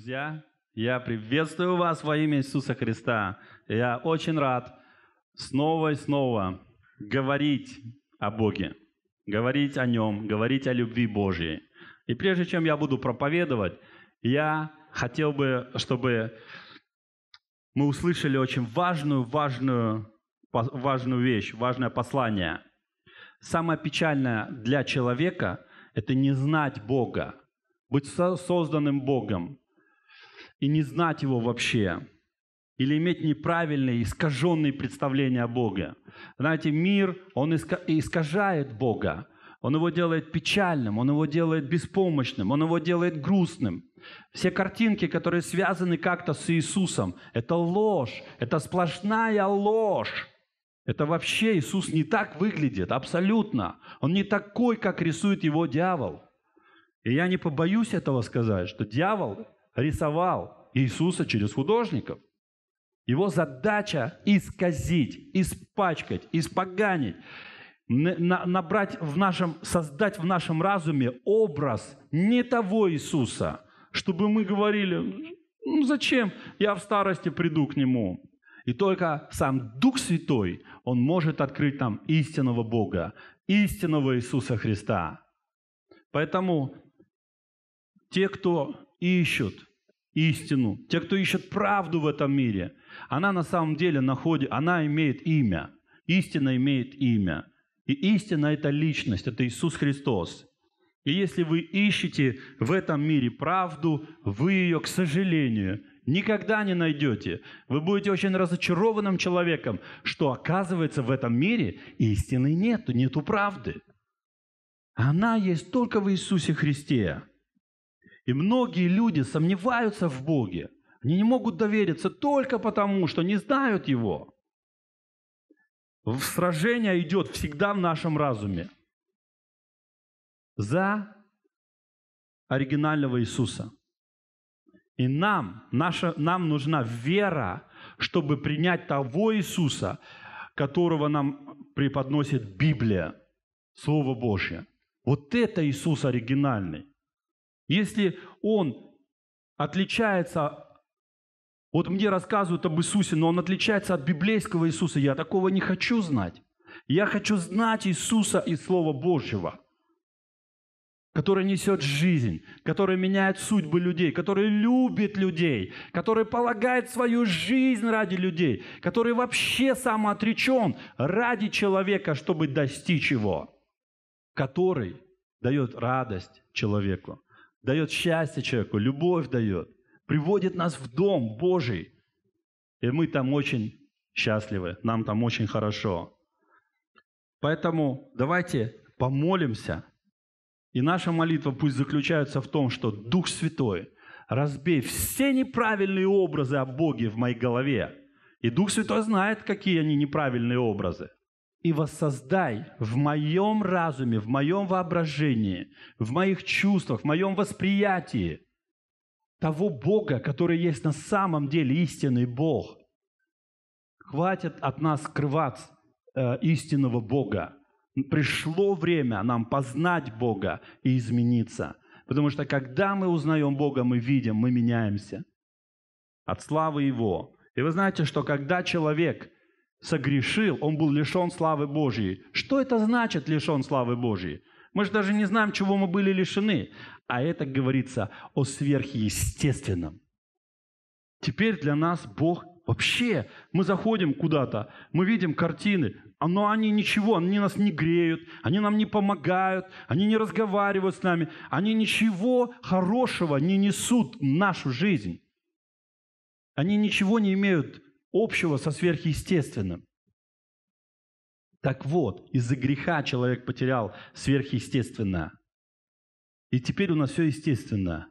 Друзья, я приветствую вас во имя Иисуса Христа. Я очень рад снова и снова говорить о Боге, говорить о Нем, говорить о любви Божьей. И прежде чем я буду проповедовать, я хотел бы, чтобы мы услышали очень важную, важную, важную вещь, важное послание. Самое печальное для человека – это не знать Бога, быть созданным Богом, и не знать Его вообще, или иметь неправильные, искаженные представления о Боге. Знаете, мир, он искажает Бога, он его делает печальным, он его делает беспомощным, он его делает грустным. Все картинки, которые связаны как-то с Иисусом, это ложь, это сплошная ложь. Это вообще Иисус не так выглядит, абсолютно. Он не такой, как рисует его дьявол. И я не побоюсь этого сказать, что дьявол рисовал Иисуса через художников. Его задача исказить, испачкать, испоганить, набрать в нашем, создать в нашем разуме образ не того Иисуса, чтобы мы говорили, «Ну, ну зачем, я в старости приду к Нему. И только сам Дух Святой, Он может открыть нам истинного Бога, истинного Иисуса Христа. Поэтому те, кто ищут истину, те, кто ищет правду в этом мире, она на самом деле находит, она имеет имя. Истина имеет имя. И истина – это личность, это Иисус Христос. И если вы ищете в этом мире правду, вы ее, к сожалению, никогда не найдете. Вы будете очень разочарованным человеком, что оказывается в этом мире истины нет, нету правды. Она есть только в Иисусе Христе. И многие люди сомневаются в Боге. Они не могут довериться только потому, что не знают Его. Сражение идет всегда в нашем разуме. За оригинального Иисуса. И нам, наша, нам нужна вера, чтобы принять того Иисуса, которого нам преподносит Библия, Слово Божье. Вот это Иисус оригинальный. Если он отличается, вот мне рассказывают об Иисусе, но он отличается от библейского Иисуса, я такого не хочу знать. Я хочу знать Иисуса и Слова Божьего, который несет жизнь, который меняет судьбы людей, который любит людей, который полагает свою жизнь ради людей, который вообще самоотречен ради человека, чтобы достичь его, который дает радость человеку, дает счастье человеку, любовь дает, приводит нас в дом Божий. И мы там очень счастливы, нам там очень хорошо. Поэтому давайте помолимся. И наша молитва пусть заключается в том, что Дух Святой, разбей все неправильные образы о Боге в моей голове. И Дух Святой знает, какие они неправильные образы и воссоздай в моем разуме, в моем воображении, в моих чувствах, в моем восприятии того Бога, который есть на самом деле истинный Бог. Хватит от нас скрывать э, истинного Бога. Пришло время нам познать Бога и измениться. Потому что когда мы узнаем Бога, мы видим, мы меняемся от славы Его. И вы знаете, что когда человек – согрешил, он был лишен славы Божьей. Что это значит лишен славы Божьей? Мы же даже не знаем, чего мы были лишены. А это говорится о сверхъестественном. Теперь для нас Бог вообще, мы заходим куда-то, мы видим картины, но они ничего, они нас не греют, они нам не помогают, они не разговаривают с нами, они ничего хорошего не несут в нашу жизнь. Они ничего не имеют общего со сверхъестественным. Так вот, из-за греха человек потерял сверхъестественное. И теперь у нас все естественно.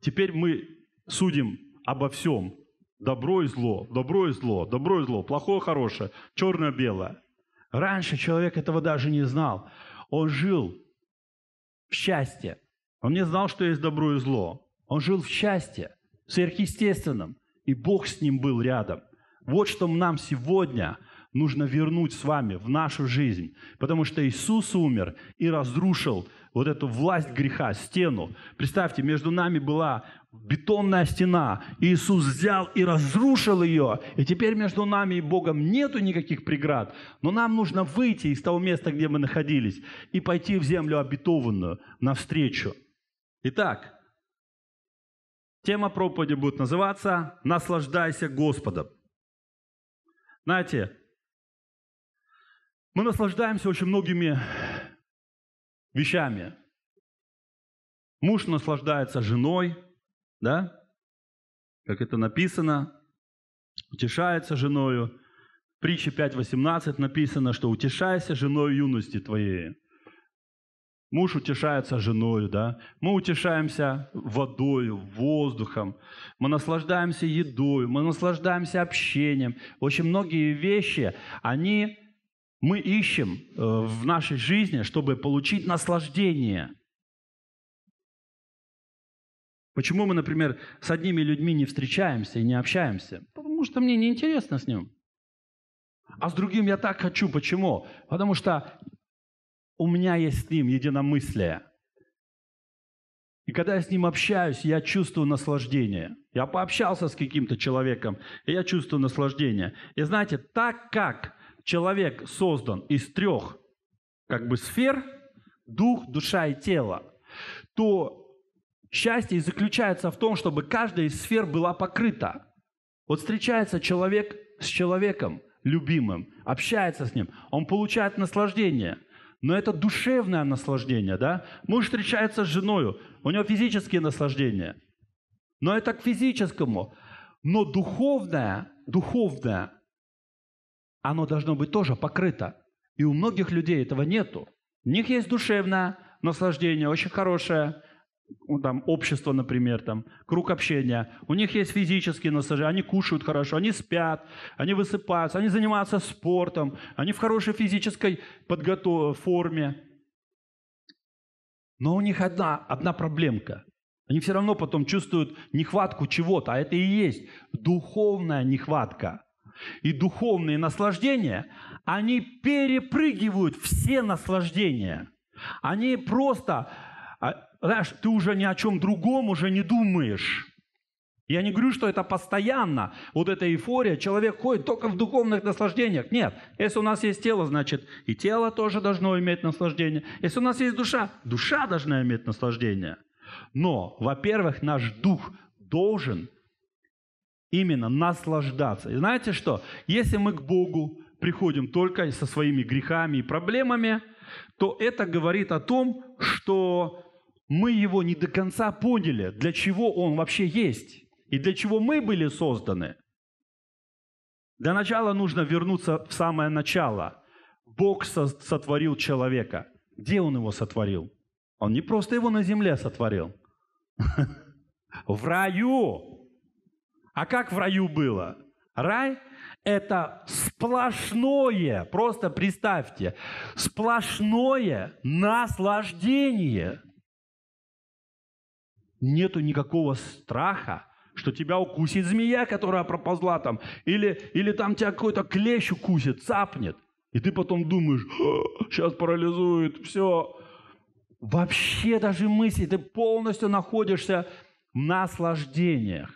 Теперь мы судим обо всем. Добро и зло, добро и зло, добро и зло, плохое, хорошее, черное-белое. Раньше человек этого даже не знал. Он жил в счастье. Он не знал, что есть добро и зло. Он жил в счастье, в сверхъестественном и Бог с ним был рядом. Вот что нам сегодня нужно вернуть с вами в нашу жизнь, потому что Иисус умер и разрушил вот эту власть греха, стену. Представьте, между нами была бетонная стена, Иисус взял и разрушил ее, и теперь между нами и Богом нету никаких преград, но нам нужно выйти из того места, где мы находились, и пойти в землю обетованную, навстречу. Итак, Тема проповеди будет называться «Наслаждайся Господом». Знаете, мы наслаждаемся очень многими вещами. Муж наслаждается женой, да? Как это написано, утешается женою. В притче 5.18 написано, что «утешайся женой юности твоей». Муж утешается женой, да? Мы утешаемся водой, воздухом, мы наслаждаемся едой, мы наслаждаемся общением. Очень многие вещи, они мы ищем э, в нашей жизни, чтобы получить наслаждение. Почему мы, например, с одними людьми не встречаемся и не общаемся? Потому что мне неинтересно с ним. А с другим я так хочу. Почему? Потому что у меня есть с ним единомыслие. И когда я с ним общаюсь, я чувствую наслаждение. Я пообщался с каким-то человеком, и я чувствую наслаждение. И знаете, так как человек создан из трех как бы сфер, дух, душа и тело, то счастье заключается в том, чтобы каждая из сфер была покрыта. Вот встречается человек с человеком любимым, общается с ним, он получает наслаждение – но это душевное наслаждение, да? Муж встречается с женой, у него физические наслаждения. Но это к физическому. Но духовное, духовное, оно должно быть тоже покрыто. И у многих людей этого нету. У них есть душевное наслаждение, очень хорошее, там, общество, например, там, круг общения. У них есть физические насаждения, они кушают хорошо, они спят, они высыпаются, они занимаются спортом, они в хорошей физической подготов... форме. Но у них одна, одна проблемка. Они все равно потом чувствуют нехватку чего-то, а это и есть духовная нехватка. И духовные наслаждения, они перепрыгивают все наслаждения. Они просто а, знаешь, ты уже ни о чем другом уже не думаешь. Я не говорю, что это постоянно, вот эта эйфория, человек ходит только в духовных наслаждениях. Нет, если у нас есть тело, значит и тело тоже должно иметь наслаждение. Если у нас есть душа, душа должна иметь наслаждение. Но, во-первых, наш дух должен именно наслаждаться. И знаете что? Если мы к Богу приходим только со своими грехами и проблемами, то это говорит о том, что мы его не до конца поняли, для чего он вообще есть и для чего мы были созданы. Для начала нужно вернуться в самое начало. Бог сотворил человека. Где он его сотворил? Он не просто его на земле сотворил. В раю. А как в раю было? Рай – это сплошное, просто представьте, сплошное наслаждение – Нету никакого страха, что тебя укусит змея, которая проползла там, или, или там тебя какой-то клещ укусит, цапнет. И ты потом думаешь, сейчас парализует, все. Вообще даже мысли, ты полностью находишься в наслаждениях.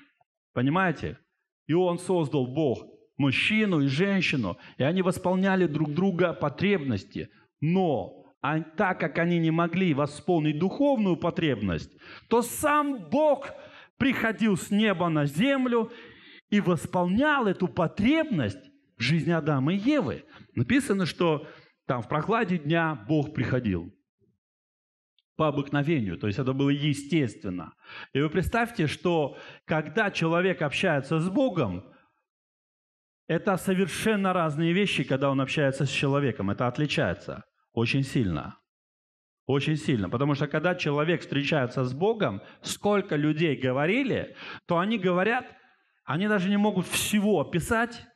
Понимаете? И он создал Бог мужчину и женщину, и они восполняли друг друга потребности. Но а так как они не могли восполнить духовную потребность, то сам Бог приходил с неба на землю и восполнял эту потребность в жизни Адама и Евы. Написано, что там в прохладе дня Бог приходил по обыкновению, то есть это было естественно. И вы представьте, что когда человек общается с Богом, это совершенно разные вещи, когда он общается с человеком, это отличается. Очень сильно. Очень сильно. Потому что когда человек встречается с Богом, сколько людей говорили, то они говорят, они даже не могут всего описать,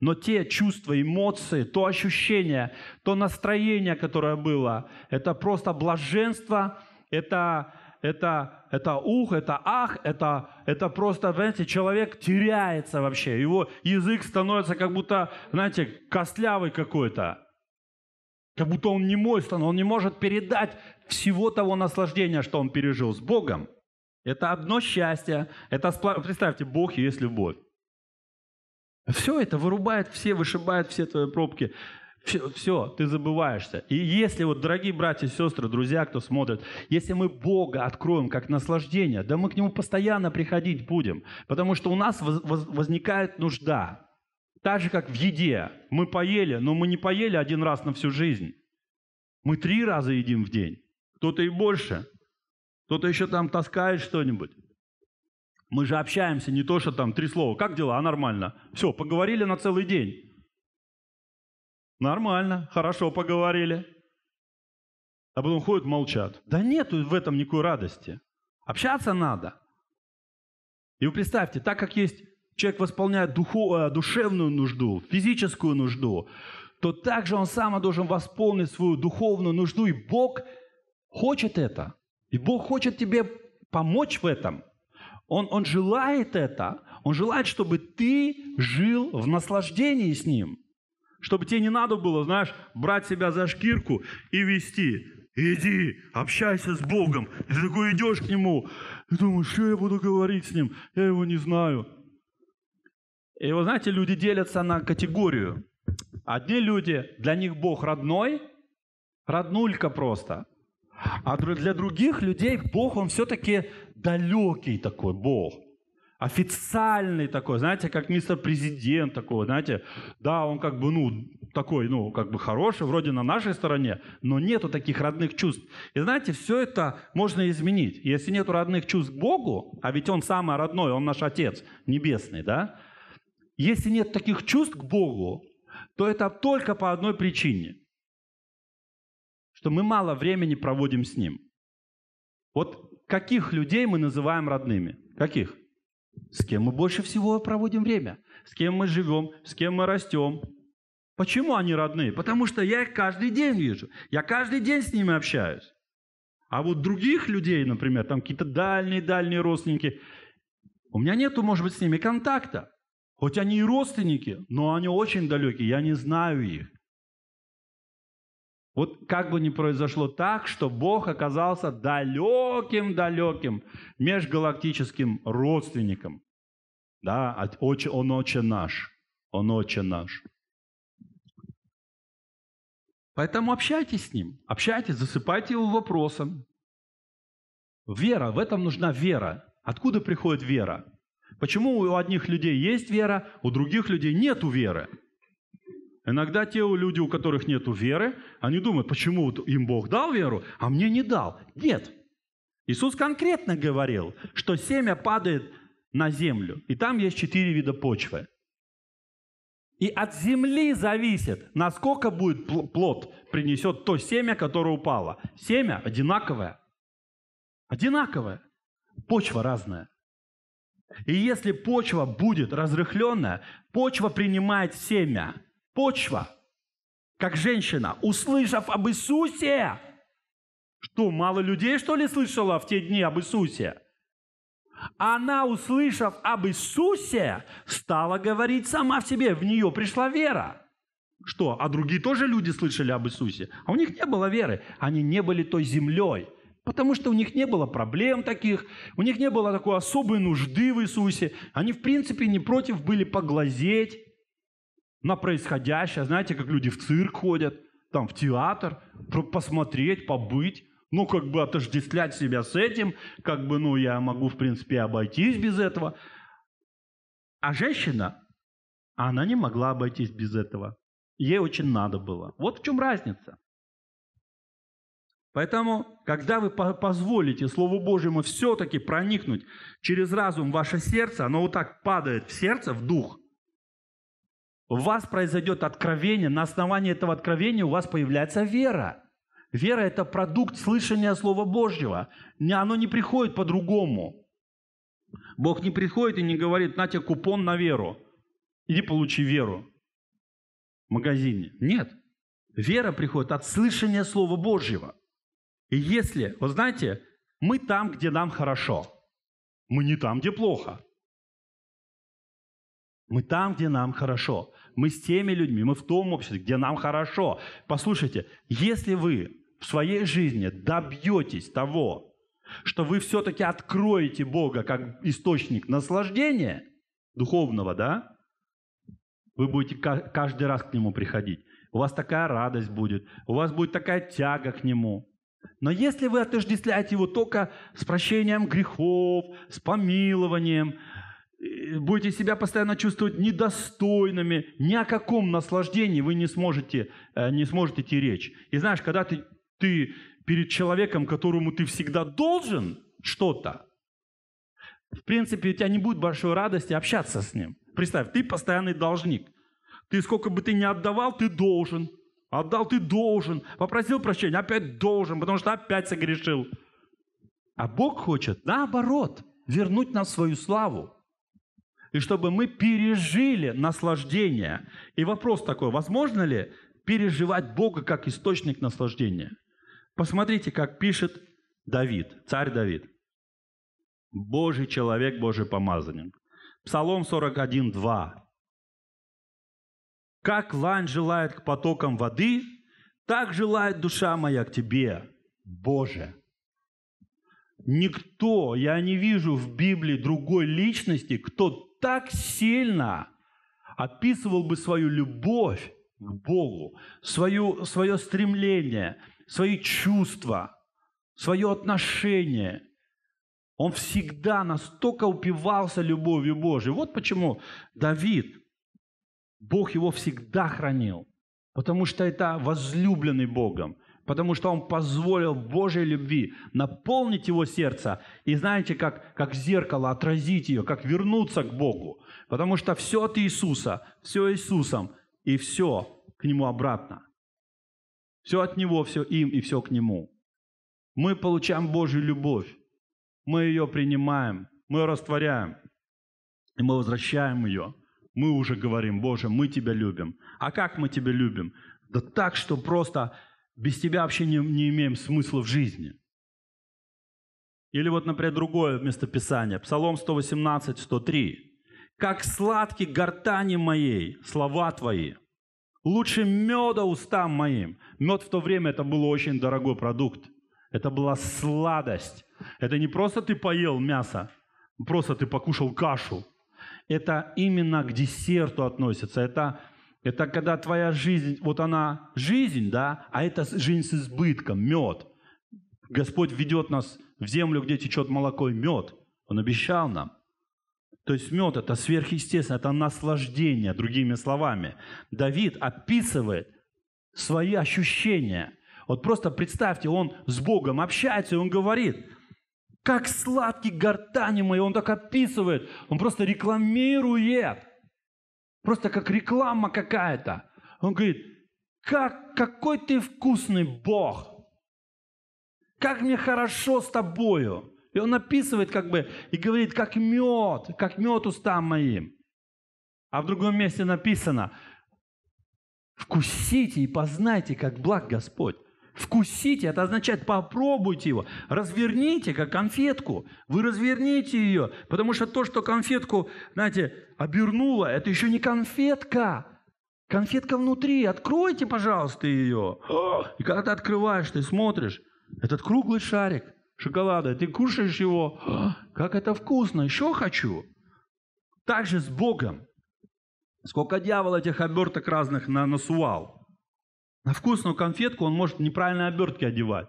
но те чувства, эмоции, то ощущение, то настроение, которое было, это просто блаженство, это, это, это ух, это ах, это, это просто, знаете, человек теряется вообще, его язык становится как будто, знаете, костлявый какой-то. Как будто он не мой стан, он не может передать всего того наслаждения, что он пережил с Богом. Это одно счастье. Это сплав... Представьте, Бог есть любовь. Все это вырубает все, вышибает все твои пробки. Все, все, ты забываешься. И если вот, дорогие братья и сестры, друзья, кто смотрит, если мы Бога откроем как наслаждение, да мы к Нему постоянно приходить будем, потому что у нас возникает нужда. Так же, как в еде. Мы поели, но мы не поели один раз на всю жизнь. Мы три раза едим в день. Кто-то и больше. Кто-то еще там таскает что-нибудь. Мы же общаемся, не то, что там три слова. Как дела? А нормально. Все, поговорили на целый день. Нормально, хорошо поговорили. А потом ходят, молчат. Да нету в этом никакой радости. Общаться надо. И вы представьте, так как есть человек восполняет духу, э, душевную нужду, физическую нужду, то также он сам должен восполнить свою духовную нужду. И Бог хочет это. И Бог хочет тебе помочь в этом. Он, он желает это. Он желает, чтобы ты жил в наслаждении с Ним. Чтобы тебе не надо было, знаешь, брать себя за шкирку и вести. Иди, общайся с Богом. Ты такой идешь к Нему и думаешь, что я буду говорить с Ним? Я его не знаю. И вы знаете, люди делятся на категорию. Одни люди, для них Бог родной, роднулька просто. А для других людей Бог, он все-таки далекий такой Бог. Официальный такой, знаете, как мистер президент такой, знаете. Да, он как бы, ну, такой, ну, как бы хороший, вроде на нашей стороне, но нету таких родных чувств. И знаете, все это можно изменить. Если нету родных чувств к Богу, а ведь Он самый родной, Он наш Отец Небесный, да, если нет таких чувств к Богу, то это только по одной причине, что мы мало времени проводим с Ним. Вот каких людей мы называем родными? Каких? С кем мы больше всего проводим время? С кем мы живем? С кем мы растем? Почему они родные? Потому что я их каждый день вижу. Я каждый день с ними общаюсь. А вот других людей, например, там какие-то дальние-дальние родственники, у меня нету, может быть, с ними контакта. Хоть они и родственники, но они очень далеки, я не знаю их. Вот как бы ни произошло так, что Бог оказался далеким-далеким межгалактическим родственником. Да, он отче наш, он отче наш. Поэтому общайтесь с ним, общайтесь, засыпайте его вопросом. Вера, в этом нужна вера. Откуда приходит вера? Почему у одних людей есть вера, у других людей нет веры? Иногда те люди, у которых нет веры, они думают, почему им Бог дал веру, а мне не дал. Нет. Иисус конкретно говорил, что семя падает на землю, и там есть четыре вида почвы. И от земли зависит, насколько будет плод принесет то семя, которое упало. Семя одинаковое. Одинаковое. Почва разная. И если почва будет разрыхленная, почва принимает семя. Почва, как женщина, услышав об Иисусе, что, мало людей, что ли, слышала в те дни об Иисусе? Она, услышав об Иисусе, стала говорить сама в себе, в нее пришла вера. Что, а другие тоже люди слышали об Иисусе? А у них не было веры, они не были той землей – Потому что у них не было проблем таких, у них не было такой особой нужды в Иисусе. Они, в принципе, не против были поглазеть на происходящее. Знаете, как люди в цирк ходят, там в театр, чтобы посмотреть, побыть. Ну, как бы отождествлять себя с этим, как бы, ну, я могу, в принципе, обойтись без этого. А женщина, она не могла обойтись без этого. Ей очень надо было. Вот в чем разница. Поэтому, когда вы позволите Слову Божьему все-таки проникнуть через разум в ваше сердце, оно вот так падает в сердце, в дух, у вас произойдет откровение, на основании этого откровения у вас появляется вера. Вера – это продукт слышания Слова Божьего. Оно не приходит по-другому. Бог не приходит и не говорит, на тебе купон на веру. Иди получи веру в магазине. Нет. Вера приходит от слышания Слова Божьего. И если, вот знаете, мы там, где нам хорошо, мы не там, где плохо. Мы там, где нам хорошо. Мы с теми людьми, мы в том обществе, где нам хорошо. Послушайте, если вы в своей жизни добьетесь того, что вы все-таки откроете Бога как источник наслаждения духовного, да, вы будете каждый раз к Нему приходить. У вас такая радость будет, у вас будет такая тяга к Нему. Но если вы отождествляете его только с прощением грехов, с помилованием, э, будете себя постоянно чувствовать недостойными, ни о каком наслаждении вы не сможете, э, не сможете идти речь. И знаешь, когда ты, ты перед человеком, которому ты всегда должен что-то, в принципе, у тебя не будет большой радости общаться с ним. Представь, ты постоянный должник. Ты сколько бы ты ни отдавал, ты должен – Отдал ты должен, попросил прощения, опять должен, потому что опять согрешил. А Бог хочет, наоборот, вернуть нам свою славу. И чтобы мы пережили наслаждение. И вопрос такой, возможно ли переживать Бога как источник наслаждения? Посмотрите, как пишет Давид, царь Давид. Божий человек, Божий помазанник. Псалом 41, 2. Как лань желает к потокам воды, так желает душа моя к тебе, Боже. Никто, я не вижу в Библии другой личности, кто так сильно описывал бы свою любовь к Богу, свою, свое стремление, свои чувства, свое отношение. Он всегда настолько упивался любовью Божией. Вот почему Давид Бог его всегда хранил, потому что это возлюбленный Богом, потому что он позволил Божьей любви наполнить его сердце и, знаете, как, как зеркало отразить ее, как вернуться к Богу, потому что все от Иисуса, все Иисусом и все к Нему обратно. Все от Него, все им и все к Нему. Мы получаем Божью любовь, мы ее принимаем, мы ее растворяем, и мы возвращаем ее – мы уже говорим, Боже, мы Тебя любим. А как мы Тебя любим? Да так, что просто без Тебя вообще не, не имеем смысла в жизни. Или вот, например, другое местописание. Псалом 118, 103. «Как сладки гортани моей слова Твои, лучше меда устам моим». Мед в то время это был очень дорогой продукт. Это была сладость. Это не просто ты поел мясо, просто ты покушал кашу – это именно к десерту относится. Это, это когда твоя жизнь, вот она жизнь, да, а это жизнь с избытком, мед. Господь ведет нас в землю, где течет молоко и мед. Он обещал нам. То есть мед – это сверхъестественно, это наслаждение, другими словами. Давид описывает свои ощущения. Вот просто представьте, он с Богом общается, и он говорит – как сладкий гортани мои, он так описывает, он просто рекламирует, просто как реклама какая-то. Он говорит, как, какой ты вкусный Бог, как мне хорошо с тобою. И он описывает как бы и говорит, как мед, как мед устам моим. А в другом месте написано, вкусите и познайте, как благ Господь. Вкусите, это означает попробуйте его. Разверните, как конфетку. Вы разверните ее, потому что то, что конфетку, знаете, обернуло, это еще не конфетка. Конфетка внутри. Откройте, пожалуйста, ее. И когда ты открываешь, ты смотришь, этот круглый шарик шоколада, ты кушаешь его. Как это вкусно, еще хочу. Так же с Богом. Сколько дьявол этих оберток разных на насувал. На вкусную конфетку он может неправильные обертки одевать.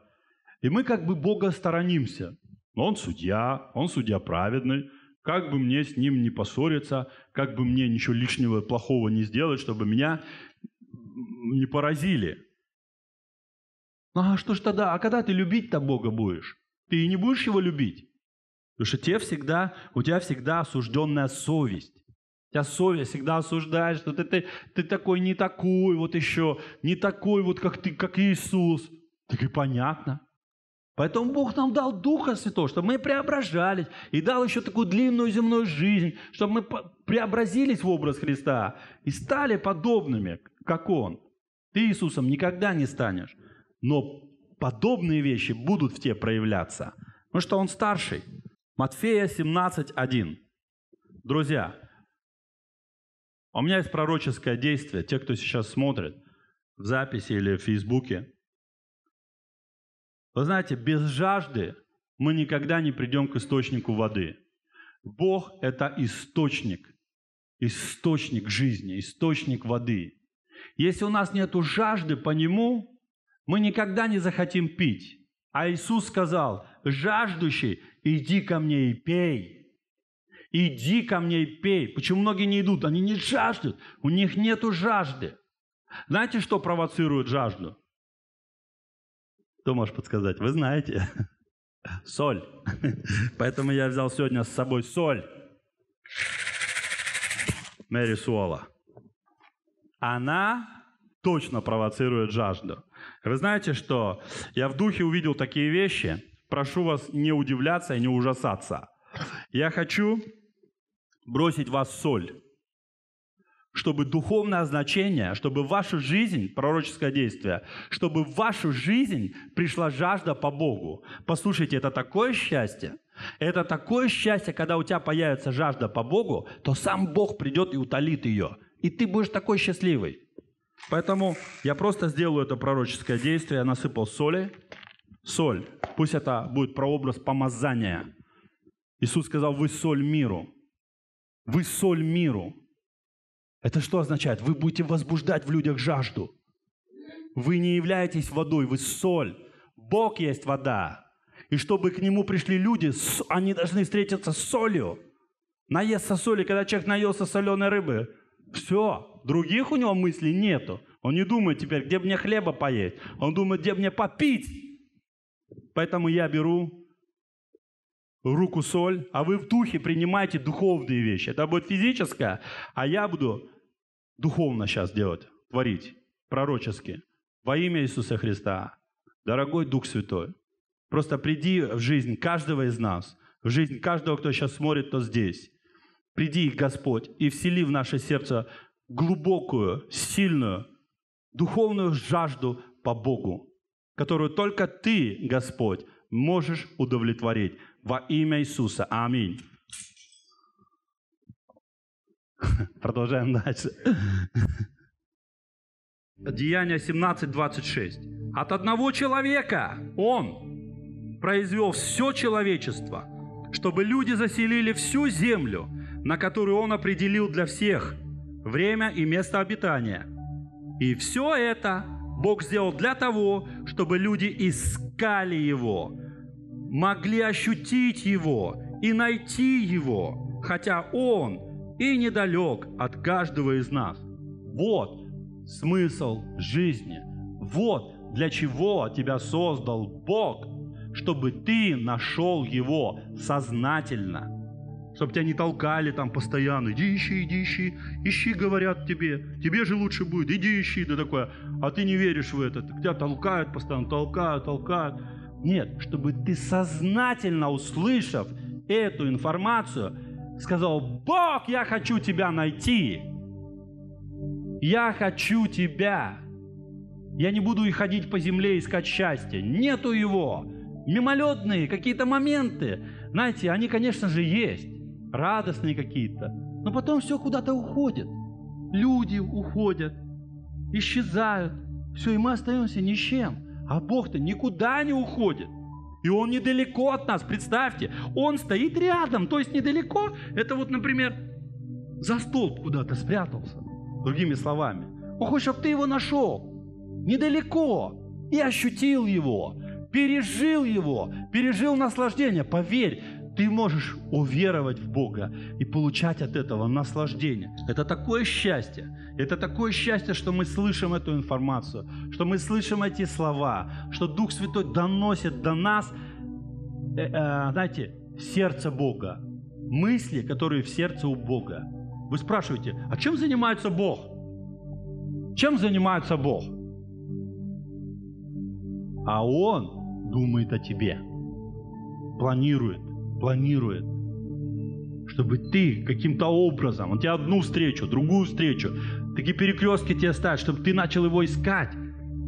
И мы как бы Бога сторонимся. Но Он судья, он судья праведный. Как бы мне с ним не поссориться, как бы мне ничего лишнего плохого не сделать, чтобы меня не поразили. Ну а что ж тогда? А когда ты любить-то Бога будешь? Ты и не будешь его любить. Потому что тебе всегда, у тебя всегда осужденная совесть. Тебя совесть всегда осуждает, что ты, ты, ты такой не такой вот еще, не такой вот, как ты, как Иисус. Так и понятно. Поэтому Бог нам дал Духа Святого, чтобы мы преображались, и дал еще такую длинную земную жизнь, чтобы мы преобразились в образ Христа и стали подобными, как Он. Ты Иисусом никогда не станешь, но подобные вещи будут в тебе проявляться, потому ну что Он старший. Матфея 17:1. Друзья, а у меня есть пророческое действие. Те, кто сейчас смотрит в записи или в Фейсбуке. Вы знаете, без жажды мы никогда не придем к источнику воды. Бог – это источник, источник жизни, источник воды. Если у нас нет жажды по Нему, мы никогда не захотим пить. А Иисус сказал, жаждущий, иди ко мне и пей – Иди ко мне и пей. Почему многие не идут? Они не жаждут. У них нет жажды. Знаете, что провоцирует жажду? Кто может подсказать? Вы знаете. Соль. Поэтому я взял сегодня с собой соль. Мэри Суола. Она точно провоцирует жажду. Вы знаете, что я в духе увидел такие вещи. Прошу вас не удивляться и не ужасаться. Я хочу бросить вас соль, чтобы духовное значение, чтобы в вашу жизнь, пророческое действие, чтобы в вашу жизнь пришла жажда по Богу. Послушайте, это такое счастье, это такое счастье, когда у тебя появится жажда по Богу, то сам Бог придет и утолит ее. И ты будешь такой счастливый. Поэтому я просто сделаю это пророческое действие, я насыпал соли, соль. Пусть это будет прообраз помазания. Иисус сказал, вы соль миру. Вы соль миру. Это что означает? Вы будете возбуждать в людях жажду. Вы не являетесь водой, вы соль. Бог есть вода. И чтобы к нему пришли люди, они должны встретиться с солью. Наесться соли, когда человек наелся соленой рыбы, все, других у него мыслей нету. Он не думает теперь, где мне хлеба поесть. Он думает, где мне попить. Поэтому я беру руку соль, а вы в духе принимаете духовные вещи. Это будет физическое, а я буду духовно сейчас делать, творить, пророчески. Во имя Иисуса Христа. Дорогой Дух Святой, просто приди в жизнь каждого из нас, в жизнь каждого, кто сейчас смотрит, кто здесь. Приди, Господь, и всели в наше сердце глубокую, сильную, духовную жажду по Богу, которую только Ты, Господь, можешь удовлетворить. Во имя Иисуса. Аминь. Продолжаем дальше. Деяние 17, 26. От одного человека он произвел все человечество, чтобы люди заселили всю землю, на которую он определил для всех время и место обитания. И все это Бог сделал для того, чтобы люди искали его, могли ощутить Его и найти Его, хотя Он и недалек от каждого из нас. Вот смысл жизни. Вот для чего тебя создал Бог, чтобы ты нашел Его сознательно – чтобы тебя не толкали там постоянно, иди ищи, иди ищи, ищи, говорят тебе, тебе же лучше будет, иди ищи, ты такое, а ты не веришь в это, тебя толкают постоянно, толкают, толкают. Нет, чтобы ты сознательно услышав эту информацию, сказал, Бог, я хочу тебя найти. Я хочу тебя. Я не буду и ходить по земле искать счастье. Нету его. Мимолетные какие-то моменты. Знаете, они, конечно же, есть. Радостные какие-то. Но потом все куда-то уходит. Люди уходят, исчезают. Все, и мы остаемся ни с чем. А Бог-то никуда не уходит. И Он недалеко от нас, представьте. Он стоит рядом, то есть недалеко. Это вот, например, за столб куда-то спрятался. Другими словами. Он хочет, чтобы ты его нашел. Недалеко. И ощутил его. Пережил его. Пережил наслаждение. Поверь, ты можешь уверовать в Бога и получать от этого наслаждение. Это такое счастье. Это такое счастье, что мы слышим эту информацию, что мы слышим эти слова, что Дух Святой доносит до нас, э, э, знаете, сердце Бога, мысли, которые в сердце у Бога. Вы спрашиваете, а чем занимается Бог? Чем занимается Бог? А Он думает о тебе, планирует, планирует, чтобы ты каким-то образом, он тебе одну встречу, другую встречу, такие перекрестки тебе ставит, чтобы ты начал его искать,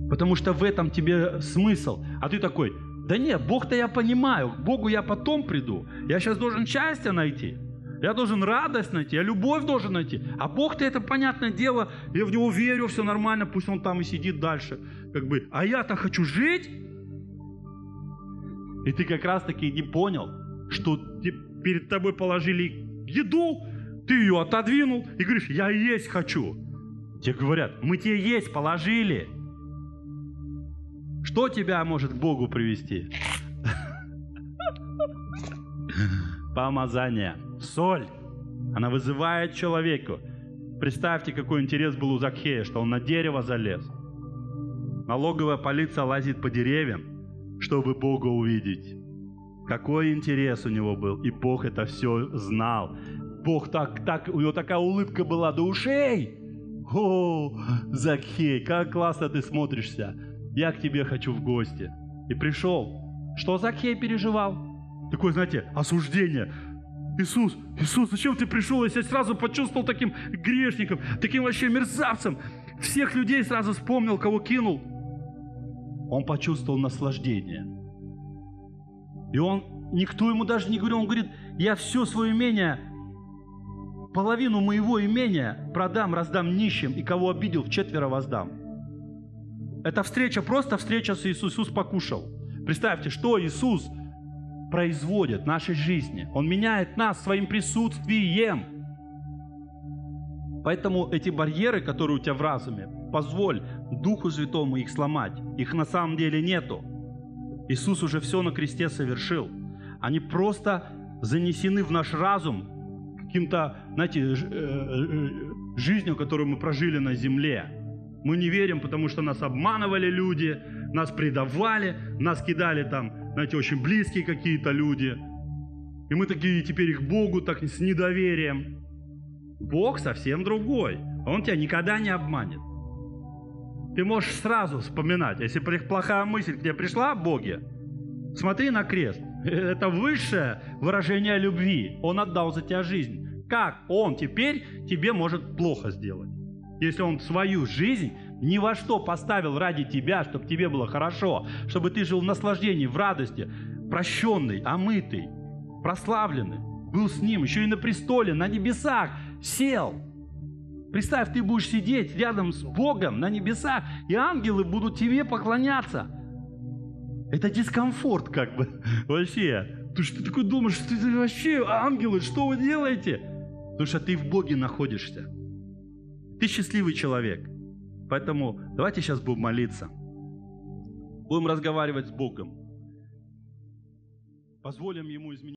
потому что в этом тебе смысл. А ты такой, да нет, Бог-то я понимаю, к Богу я потом приду, я сейчас должен счастье найти. Я должен радость найти, я любовь должен найти. А Бог-то это понятное дело, я в Него верю, все нормально, пусть Он там и сидит дальше. Как бы, а я-то хочу жить. И ты как раз таки не понял, что перед тобой положили еду, ты ее отодвинул и говоришь, я есть хочу. Тебе говорят, мы тебе есть положили. Что тебя может к Богу привести? Помазание. Соль. Она вызывает человеку. Представьте, какой интерес был у Закхея, что он на дерево залез. Налоговая полиция лазит по деревьям, чтобы Бога увидеть. Какой интерес у него был. И Бог это все знал. Бог так, так, у него такая улыбка была до ушей. О, Закхей, как классно ты смотришься. Я к тебе хочу в гости. И пришел. Что Закхей переживал? Такое, знаете, осуждение. Иисус, Иисус, зачем ты пришел? Я сразу почувствовал таким грешником, таким вообще мерзавцем. Всех людей сразу вспомнил, кого кинул. Он почувствовал наслаждение – и он, никто ему даже не говорил, он говорит, я все свое имение, половину моего имения продам, раздам нищим, и кого обидел, в четверо воздам. Эта встреча, просто встреча с Иисусом. Иисус покушал. Представьте, что Иисус производит в нашей жизни. Он меняет нас своим присутствием. Поэтому эти барьеры, которые у тебя в разуме, позволь Духу Святому их сломать. Их на самом деле нету. Иисус уже все на кресте совершил. Они просто занесены в наш разум каким-то, знаете, э, э, жизнью, которую мы прожили на земле. Мы не верим, потому что нас обманывали люди, нас предавали, нас кидали там, знаете, очень близкие какие-то люди. И мы такие теперь к Богу так с недоверием. Бог совсем другой. Он тебя никогда не обманет. Ты можешь сразу вспоминать. Если плохая мысль к тебе пришла о Боге, смотри на крест. Это высшее выражение любви. Он отдал за тебя жизнь. Как он теперь тебе может плохо сделать? Если он свою жизнь ни во что поставил ради тебя, чтобы тебе было хорошо, чтобы ты жил в наслаждении, в радости, прощенный, омытый, прославленный, был с ним, еще и на престоле, на небесах сел – Представь, ты будешь сидеть рядом с Богом на небесах, и ангелы будут тебе поклоняться. Это дискомфорт как бы вообще. Потому что ты такой думаешь, что ты вообще ангелы, что вы делаете? Потому что ты в Боге находишься. Ты счастливый человек. Поэтому давайте сейчас будем молиться. Будем разговаривать с Богом. Позволим Ему изменить.